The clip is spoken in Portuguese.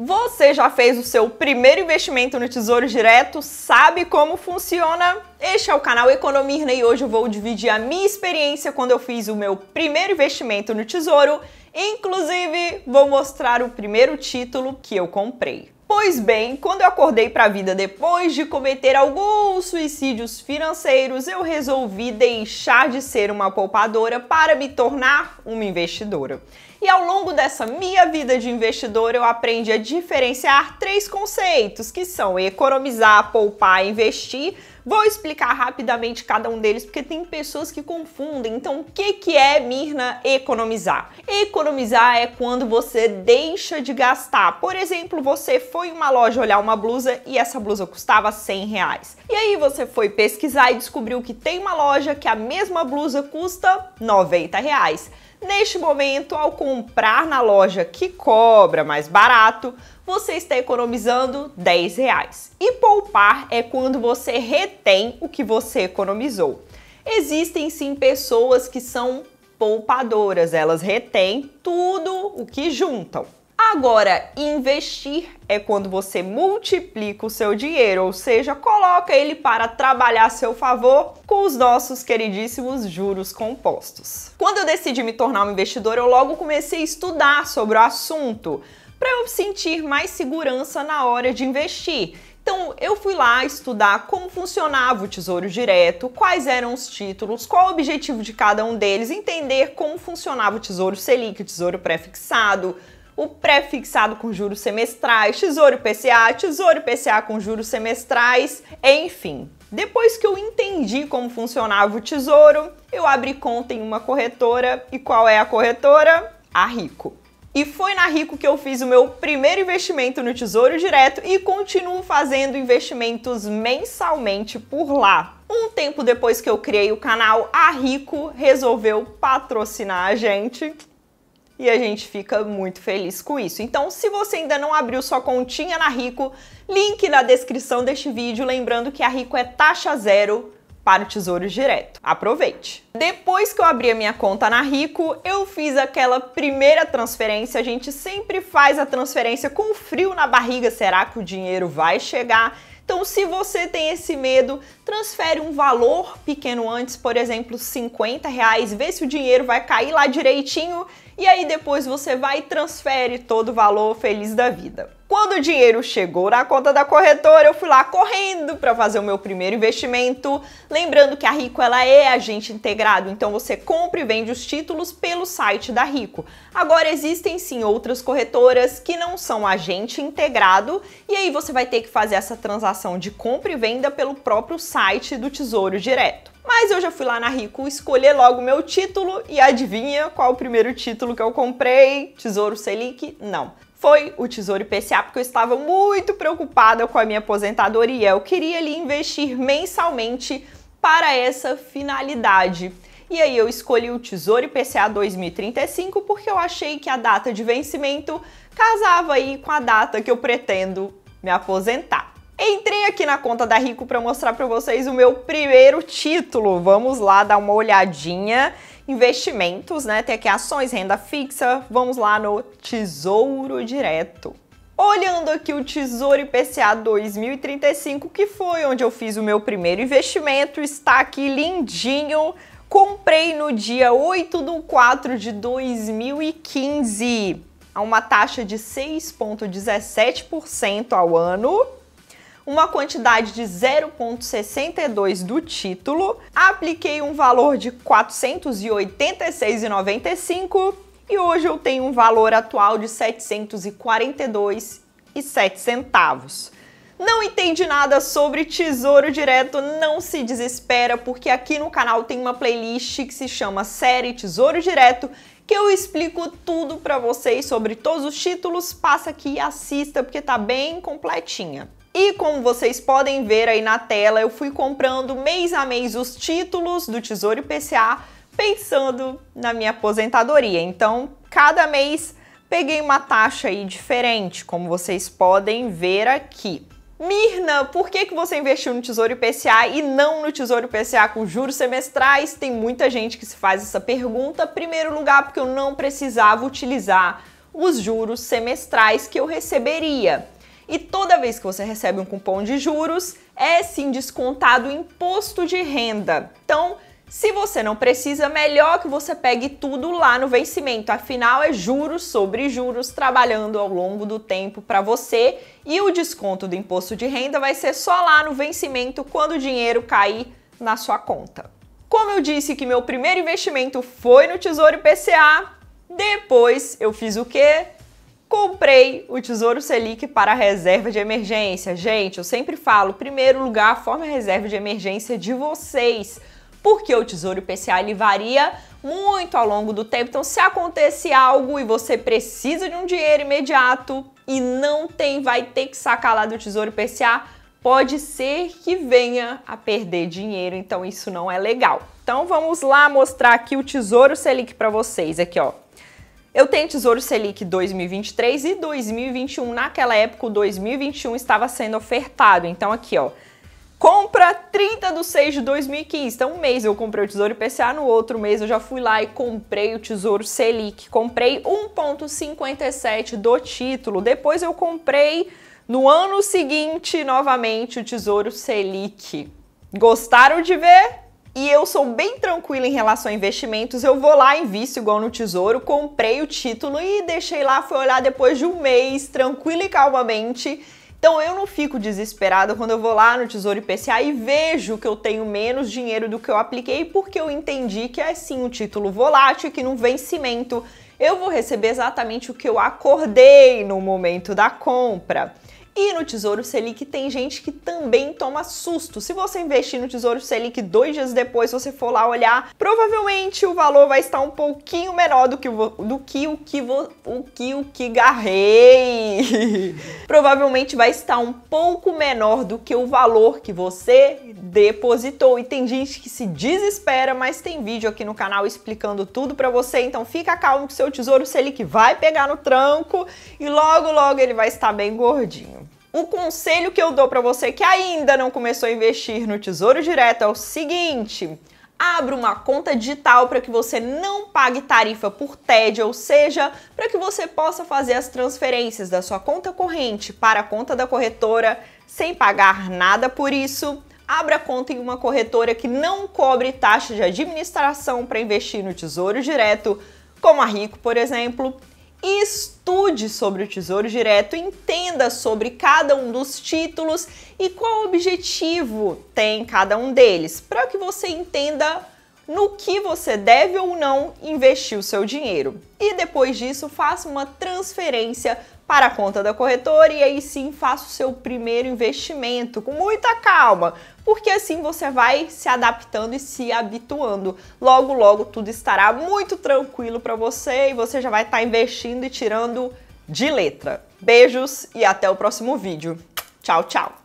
Você já fez o seu primeiro investimento no Tesouro Direto? Sabe como funciona? Este é o canal Economirna e hoje eu vou dividir a minha experiência quando eu fiz o meu primeiro investimento no Tesouro. Inclusive, vou mostrar o primeiro título que eu comprei. Pois bem, quando eu acordei para a vida depois de cometer alguns suicídios financeiros, eu resolvi deixar de ser uma poupadora para me tornar uma investidora. E ao longo dessa minha vida de investidor, eu aprendi a diferenciar três conceitos, que são economizar, poupar e investir. Vou explicar rapidamente cada um deles porque tem pessoas que confundem. Então, o que que é, Mirna, economizar? Economizar é quando você deixa de gastar. Por exemplo, você foi em uma loja olhar uma blusa e essa blusa custava 100 reais. E aí você foi pesquisar e descobriu que tem uma loja que a mesma blusa custa 90 reais. Neste momento, ao comprar na loja que cobra mais barato, você está economizando 10 reais. E poupar é quando você retém o que você economizou. Existem sim pessoas que são poupadoras, elas retêm tudo o que juntam. Agora, investir é quando você multiplica o seu dinheiro, ou seja, coloca ele para trabalhar a seu favor com os nossos queridíssimos juros compostos. Quando eu decidi me tornar um investidor, eu logo comecei a estudar sobre o assunto para eu sentir mais segurança na hora de investir. Então eu fui lá estudar como funcionava o Tesouro Direto, quais eram os títulos, qual o objetivo de cada um deles, entender como funcionava o Tesouro Selic, o Tesouro Prefixado, o pré-fixado com juros semestrais, tesouro PCA, tesouro PCA com juros semestrais, enfim. Depois que eu entendi como funcionava o tesouro, eu abri conta em uma corretora. E qual é a corretora? A Rico. E foi na Rico que eu fiz o meu primeiro investimento no Tesouro Direto e continuo fazendo investimentos mensalmente por lá. Um tempo depois que eu criei o canal, a Rico resolveu patrocinar a gente e a gente fica muito feliz com isso. Então, se você ainda não abriu sua continha na Rico, link na descrição deste vídeo, lembrando que a Rico é taxa zero para o Tesouro Direto. Aproveite! Depois que eu abri a minha conta na Rico, eu fiz aquela primeira transferência. A gente sempre faz a transferência com frio na barriga. Será que o dinheiro vai chegar? Então, se você tem esse medo, transfere um valor pequeno antes, por exemplo, 50 reais, vê se o dinheiro vai cair lá direitinho e aí depois você vai e transfere todo o valor feliz da vida. Quando o dinheiro chegou na conta da corretora, eu fui lá correndo para fazer o meu primeiro investimento. Lembrando que a Rico ela é agente integrado, então você compra e vende os títulos pelo site da Rico. Agora existem sim outras corretoras que não são agente integrado, e aí você vai ter que fazer essa transação de compra e venda pelo próprio site do Tesouro Direto. Mas eu já fui lá na Rico escolher logo meu título e adivinha qual o primeiro título que eu comprei? Tesouro Selic? Não foi o Tesouro IPCA, porque eu estava muito preocupada com a minha aposentadoria. Eu queria ali investir mensalmente para essa finalidade. E aí eu escolhi o Tesouro IPCA 2035 porque eu achei que a data de vencimento casava aí com a data que eu pretendo me aposentar. Entrei aqui na conta da Rico para mostrar para vocês o meu primeiro título. Vamos lá dar uma olhadinha. Investimentos, né? Tem aqui ações, renda fixa. Vamos lá no Tesouro Direto. Olhando aqui o Tesouro IPCA 2035, que foi onde eu fiz o meu primeiro investimento, está aqui lindinho. Comprei no dia 8 de 4 de 2015 a uma taxa de 6,17% ao ano uma quantidade de 0,62 do título, apliquei um valor de R$ 486,95 e hoje eu tenho um valor atual de R$ 742,07 centavos. Não entende nada sobre Tesouro Direto? Não se desespera, porque aqui no canal tem uma playlist que se chama Série Tesouro Direto, que eu explico tudo para vocês sobre todos os títulos. Passa aqui e assista, porque tá bem completinha. E como vocês podem ver aí na tela, eu fui comprando mês a mês os títulos do Tesouro IPCA pensando na minha aposentadoria. Então, cada mês peguei uma taxa aí diferente, como vocês podem ver aqui. Mirna, por que, que você investiu no Tesouro IPCA e não no Tesouro IPCA com juros semestrais? Tem muita gente que se faz essa pergunta. Primeiro lugar, porque eu não precisava utilizar os juros semestrais que eu receberia. E toda vez que você recebe um cupom de juros, é sim descontado o imposto de renda. Então, se você não precisa, melhor que você pegue tudo lá no vencimento. Afinal, é juros sobre juros trabalhando ao longo do tempo para você e o desconto do imposto de renda vai ser só lá no vencimento quando o dinheiro cair na sua conta. Como eu disse que meu primeiro investimento foi no Tesouro IPCA, depois eu fiz o quê? Comprei o Tesouro Selic para reserva de emergência. Gente, eu sempre falo, primeiro lugar, forma a reserva de emergência de vocês, porque o Tesouro IPCA ele varia muito ao longo do tempo. Então, se acontecer algo e você precisa de um dinheiro imediato e não tem, vai ter que sacar lá do Tesouro IPCA, pode ser que venha a perder dinheiro, então isso não é legal. Então vamos lá mostrar aqui o Tesouro Selic para vocês aqui, ó. Eu tenho Tesouro Selic 2023 e 2021. Naquela época, o 2021 estava sendo ofertado. Então, aqui, ó. Compra 30 de 6 de 2015. Então, um mês eu comprei o Tesouro IPCA, no outro mês eu já fui lá e comprei o Tesouro Selic. Comprei 1,57 do título. Depois eu comprei no ano seguinte, novamente, o Tesouro Selic. Gostaram de ver? e eu sou bem tranquila em relação a investimentos, eu vou lá, invisto igual no tesouro, comprei o título e deixei lá, fui olhar depois de um mês, tranquila e calmamente. Então eu não fico desesperada quando eu vou lá no Tesouro IPCA e vejo que eu tenho menos dinheiro do que eu apliquei, porque eu entendi que é sim um título volátil, que no vencimento eu vou receber exatamente o que eu acordei no momento da compra. E no Tesouro Selic tem gente que também toma susto. Se você investir no Tesouro Selic dois dias depois, você for lá olhar, provavelmente o valor vai estar um pouquinho menor do que o do que o que o que o que garrei. provavelmente vai estar um pouco menor do que o valor que você depositou. E tem gente que se desespera, mas tem vídeo aqui no canal explicando tudo para você, então fica calmo que seu Tesouro Selic vai pegar no tranco e logo logo ele vai estar bem gordinho. O conselho que eu dou para você que ainda não começou a investir no Tesouro Direto é o seguinte: abra uma conta digital para que você não pague tarifa por TED, ou seja, para que você possa fazer as transferências da sua conta corrente para a conta da corretora sem pagar nada por isso. Abra conta em uma corretora que não cobre taxa de administração para investir no Tesouro Direto, como a Rico, por exemplo, Estude sobre o Tesouro Direto, entenda sobre cada um dos títulos e qual objetivo tem cada um deles, para que você entenda no que você deve ou não investir o seu dinheiro. E depois disso, faça uma transferência para a conta da corretora e aí sim faça o seu primeiro investimento com muita calma, porque assim você vai se adaptando e se habituando. Logo, logo tudo estará muito tranquilo para você e você já vai estar tá investindo e tirando de letra. Beijos e até o próximo vídeo. Tchau, tchau!